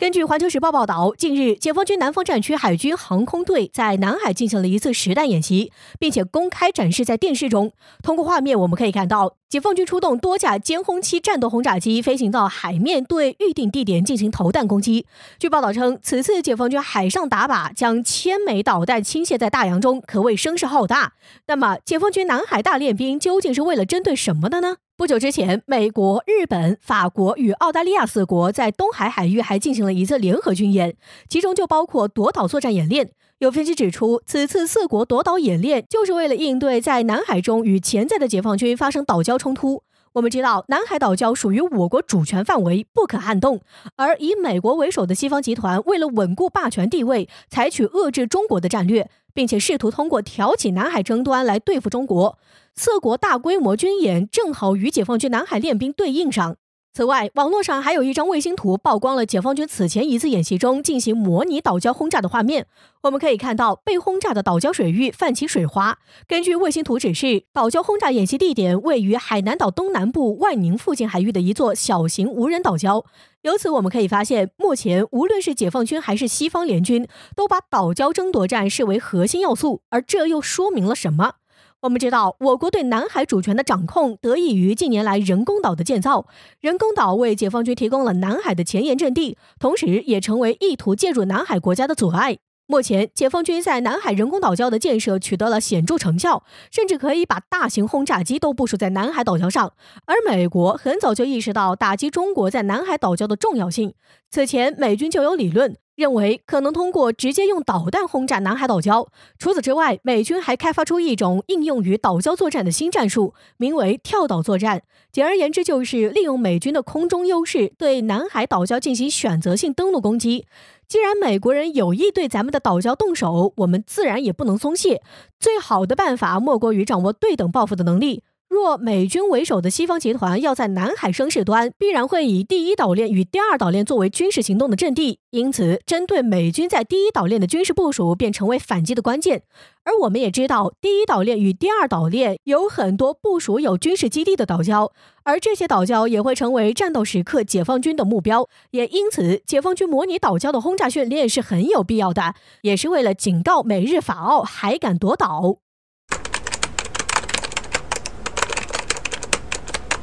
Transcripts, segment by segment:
根据环球时报报道，近日，解放军南方战区海军航空队在南海进行了一次实弹演习，并且公开展示在电视中。通过画面我们可以看到，解放军出动多架歼轰七战斗轰炸机飞行到海面，对预定地点进行投弹攻击。据报道称，此次解放军海上打靶将千枚导弹倾泻在大洋中，可谓声势浩大。那么，解放军南海大练兵究竟是为了针对什么的呢？不久之前，美国、日本、法国与澳大利亚四国在东海海域还进行了一次联合军演，其中就包括夺岛作战演练。有分析指出，此次四国夺岛演练就是为了应对在南海中与潜在的解放军发生岛礁冲突。我们知道，南海岛礁属于我国主权范围，不可撼动。而以美国为首的西方集团，为了稳固霸权地位，采取遏制中国的战略，并且试图通过挑起南海争端来对付中国。四国大规模军演正好与解放军南海练兵对应上。此外，网络上还有一张卫星图曝光了解放军此前一次演习中进行模拟岛礁轰炸的画面。我们可以看到，被轰炸的岛礁水域泛起水花。根据卫星图指示，岛礁轰炸演习地点位于海南岛东南部万宁附近海域的一座小型无人岛礁。由此，我们可以发现，目前无论是解放军还是西方联军，都把岛礁争夺战视为核心要素。而这又说明了什么？我们知道，我国对南海主权的掌控得益于近年来人工岛的建造。人工岛为解放军提供了南海的前沿阵地，同时也成为意图介入南海国家的阻碍。目前，解放军在南海人工岛礁的建设取得了显著成效，甚至可以把大型轰炸机都部署在南海岛礁上。而美国很早就意识到打击中国在南海岛礁的重要性。此前，美军就有理论。认为可能通过直接用导弹轰炸南海岛礁。除此之外，美军还开发出一种应用于岛礁作战的新战术，名为“跳岛作战”。简而言之，就是利用美军的空中优势，对南海岛礁进行选择性登陆攻击。既然美国人有意对咱们的岛礁动手，我们自然也不能松懈。最好的办法莫过于掌握对等报复的能力。若美军为首的西方集团要在南海生事端，必然会以第一岛链与第二岛链作为军事行动的阵地，因此，针对美军在第一岛链的军事部署便成为反击的关键。而我们也知道，第一岛链与第二岛链有很多部署有军事基地的岛礁，而这些岛礁也会成为战斗时刻解放军的目标，也因此，解放军模拟岛礁的轰炸训练是很有必要的，也是为了警告美日法澳还敢夺岛。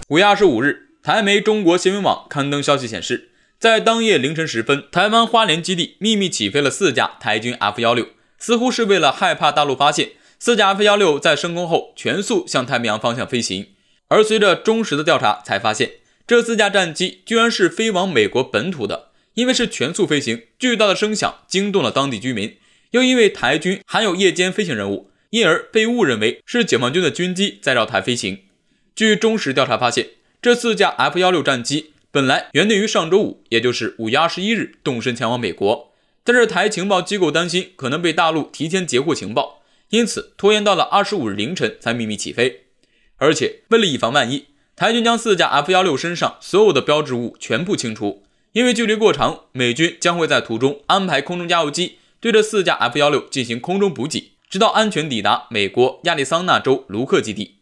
五月二十五日，台媒中国新闻网刊登消息显示，在当夜凌晨时分，台湾花莲基地秘密起飞了四架台军 F- 幺六，似乎是为了害怕大陆发现。四架 F- 幺六在升空后全速向太平洋方向飞行，而随着中时的调查，才发现这四架战机居然是飞往美国本土的。因为是全速飞行，巨大的声响惊动了当地居民，又因为台军还有夜间飞行任务，因而被误认为是解放军的军机在绕台飞行。据中时调查发现，这四架 F- 幺六战机本来原定于上周五，也就是五月二十一日动身前往美国，但是台情报机构担心可能被大陆提前截获情报，因此拖延到了二十五日凌晨才秘密起飞。而且为了以防万一，台军将四架 F- 幺六身上所有的标志物全部清除。因为距离过长，美军将会在途中安排空中加油机对这四架 F- 幺六进行空中补给，直到安全抵达美国亚利桑那州卢克基地。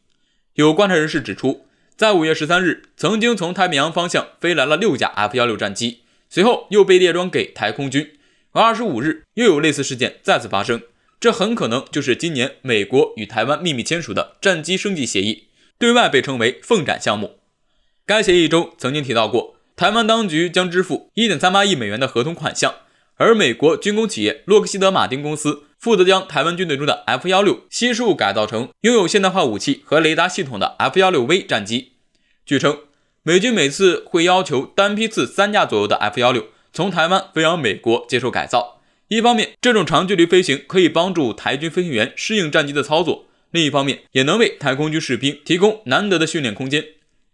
有观察人士指出，在五月十三日，曾经从太平洋方向飞来了六架 F-16 战机，随后又被列装给台空军。而二十五日又有类似事件再次发生，这很可能就是今年美国与台湾秘密签署的战机升级协议，对外被称为“凤展项目”。该协议中曾经提到过，台湾当局将支付一点三八亿美元的合同款项，而美国军工企业洛克希德马丁公司。负责将台湾军队中的 F-16 悉数改造成拥有现代化武器和雷达系统的 F-16V 战机。据称，美军每次会要求单批次三架左右的 F-16 从台湾飞往美国接受改造。一方面，这种长距离飞行可以帮助台军飞行员适应战机的操作；另一方面，也能为台空军士兵提供难得的训练空间。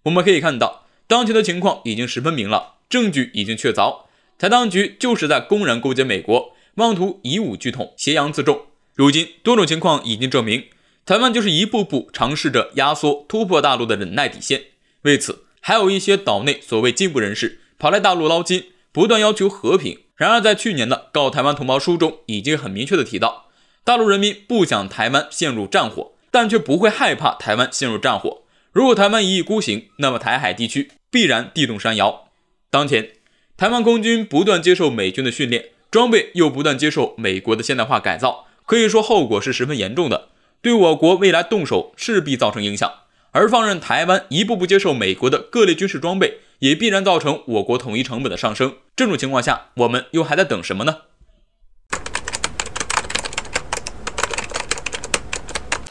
我们可以看到，当前的情况已经十分明朗，证据已经确凿，台当局就是在公然勾结美国。妄图以武拒统，挟洋自重。如今，多种情况已经证明，台湾就是一步步尝试着压缩突破大陆的忍耐底线。为此，还有一些岛内所谓进步人士跑来大陆捞金，不断要求和平。然而，在去年的《告台湾同胞书》中，已经很明确的提到，大陆人民不想台湾陷入战火，但却不会害怕台湾陷入战火。如果台湾一意孤行，那么台海地区必然地动山摇。当前，台湾空军不断接受美军的训练。装备又不断接受美国的现代化改造，可以说后果是十分严重的，对我国未来动手势必造成影响。而放任台湾一步步接受美国的各类军事装备，也必然造成我国统一成本的上升。这种情况下，我们又还在等什么呢？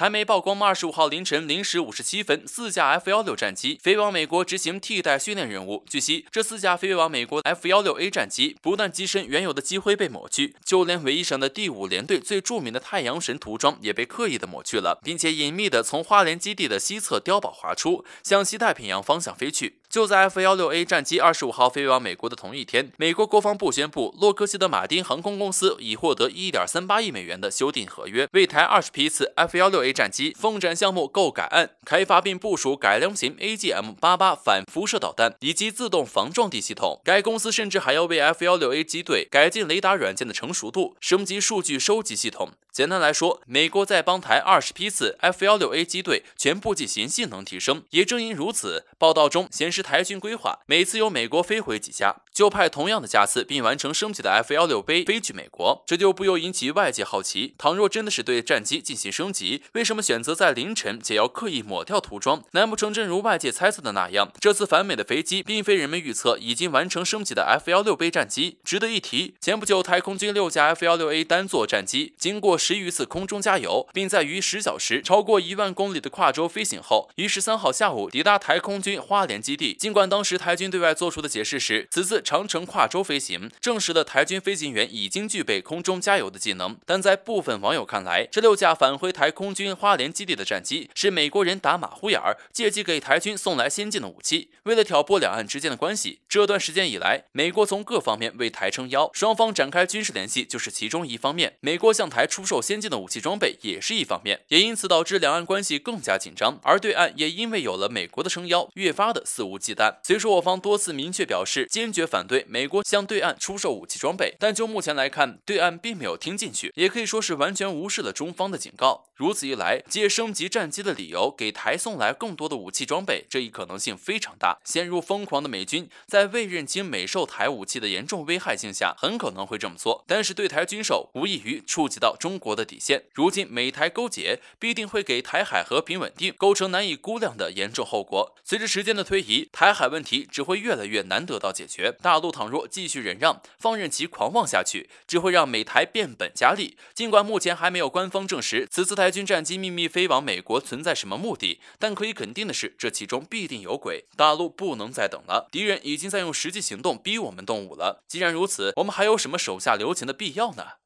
台媒曝光，二十五号凌晨零时五十七分，四架 F 幺六战机飞往美国执行替代训练任务。据悉，这四架飞往美国 F 幺六 A 战机，不但机身原有的机徽被抹去，就连唯一上的第五联队最著名的太阳神涂装也被刻意的抹去了，并且隐秘的从花莲基地的西侧碉堡滑出，向西太平洋方向飞去。就在 F-16A 战机二十五号飞往美国的同一天，美国国防部宣布，洛克希德·马丁航空公司已获得1.38亿美元的修订合约，为台二十批次 F-16A 战机奉展项目购改案，开发并部署改良型 AGM-88 反辐射导弹以及自动防撞地系统。该公司甚至还要为 F-16A 机队改进雷达软件的成熟度，升级数据收集系统。简单来说，美国在帮台二十批次 F-16A 机队全部进行性能提升。也正因如此，报道中显示。台军规划每次由美国飞回几架，就派同样的架次并完成升级的 F-16B 飞去美国，这就不由引起外界好奇。倘若真的是对战机进行升级，为什么选择在凌晨且要刻意抹掉涂装？难不成正如外界猜测的那样，这次反美的飞机并非人们预测已经完成升级的 F-16B 战机？值得一提，前不久台空军六架 F-16A 单座战机经过十余次空中加油，并在逾十小时、超过一万公里的跨州飞行后，于十三号下午抵达台空军花莲基地。尽管当时台军对外做出的解释是此次长城跨洲飞行证实了台军飞行员已经具备空中加油的技能，但在部分网友看来，这六架返回台空军花莲基地的战机是美国人打马虎眼儿，借机给台军送来先进的武器。为了挑拨两岸之间的关系，这段时间以来，美国从各方面为台撑腰，双方展开军事联系就是其中一方面，美国向台出售先进的武器装备也是一方面，也因此导致两岸关系更加紧张，而对岸也因为有了美国的撑腰，越发的肆无。虽说我方多次明确表示坚决反对美国向对岸出售武器装备，但就目前来看，对岸并没有听进去，也可以说是完全无视了中方的警告。如此一来，借升级战机的理由给台送来更多的武器装备，这一可能性非常大。陷入疯狂的美军，在未认清美售台武器的严重危害性下，很可能会这么做。但是对台军售无异于触及到中国的底线。如今美台勾结，必定会给台海和平稳定构成难以估量的严重后果。随着时间的推移，台海问题只会越来越难得到解决。大陆倘若继续忍让，放任其狂妄下去，只会让美台变本加厉。尽管目前还没有官方证实此次台。军战机秘密飞往美国，存在什么目的？但可以肯定的是，这其中必定有鬼。大陆不能再等了，敌人已经在用实际行动逼我们动武了。既然如此，我们还有什么手下留情的必要呢？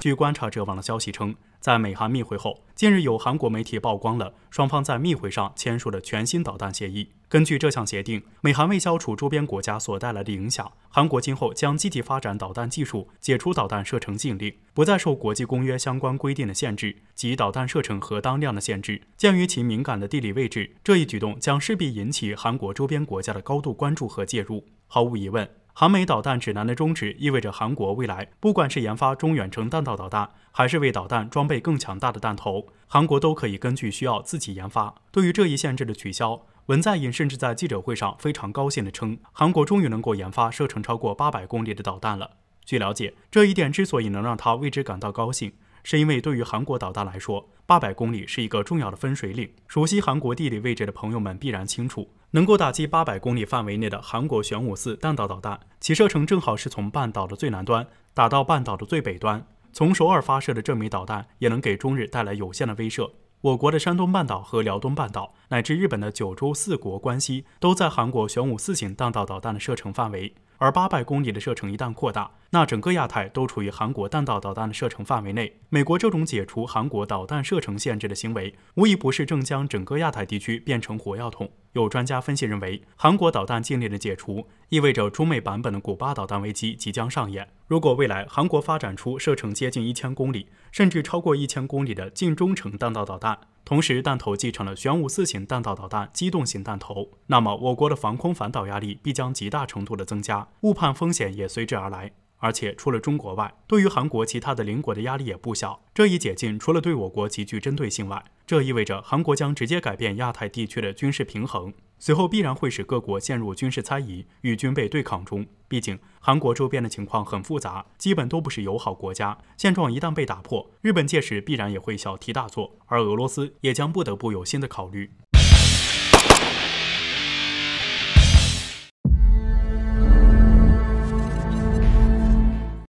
据观察者网的消息称，在美韩密会后，近日有韩国媒体曝光了双方在密会上签署了全新导弹协议。根据这项协定，美韩为消除周边国家所带来的影响，韩国今后将积极发展导弹技术，解除导弹射程禁令，不再受国际公约相关规定的限制及导弹射程和当量的限制。鉴于其敏感的地理位置，这一举动将势必引起韩国周边国家的高度关注和介入。毫无疑问。韩美导弹指南的终止意味着韩国未来不管是研发中远程弹道导弹，还是为导弹装备更强大的弹头，韩国都可以根据需要自己研发。对于这一限制的取消，文在寅甚至在记者会上非常高兴地称，韩国终于能够研发射程超过八百公里的导弹了。据了解，这一点之所以能让他为之感到高兴。是因为对于韩国导弹来说，八百公里是一个重要的分水岭。熟悉韩国地理位置的朋友们必然清楚，能够打击八百公里范围内的韩国玄武四弹道导弹，其射程正好是从半岛的最南端打到半岛的最北端。从首尔发射的这枚导弹，也能给中日带来有限的威慑。我国的山东半岛和辽东半岛，乃至日本的九州四国关西，都在韩国玄武四型弹道导弹的射程范围。而八百公里的射程一旦扩大，那整个亚太都处于韩国弹道导弹的射程范围内。美国这种解除韩国导弹射程限制的行为，无疑不是正将整个亚太地区变成火药桶。有专家分析认为，韩国导弹禁令的解除，意味着中美版本的古巴导弹危机即将上演。如果未来韩国发展出射程接近一千公里，甚至超过一千公里的近中程弹道导弹，同时弹头继承了玄武四型弹道导弹机动型弹头，那么我国的防空反导压力必将极大程度的增加，误判风险也随之而来。而且除了中国外，对于韩国其他的邻国的压力也不小。这一解禁除了对我国极具针对性外，这意味着韩国将直接改变亚太地区的军事平衡，随后必然会使各国陷入军事猜疑与军备对抗中。毕竟韩国周边的情况很复杂，基本都不是友好国家。现状一旦被打破，日本届时必然也会小题大做，而俄罗斯也将不得不有新的考虑。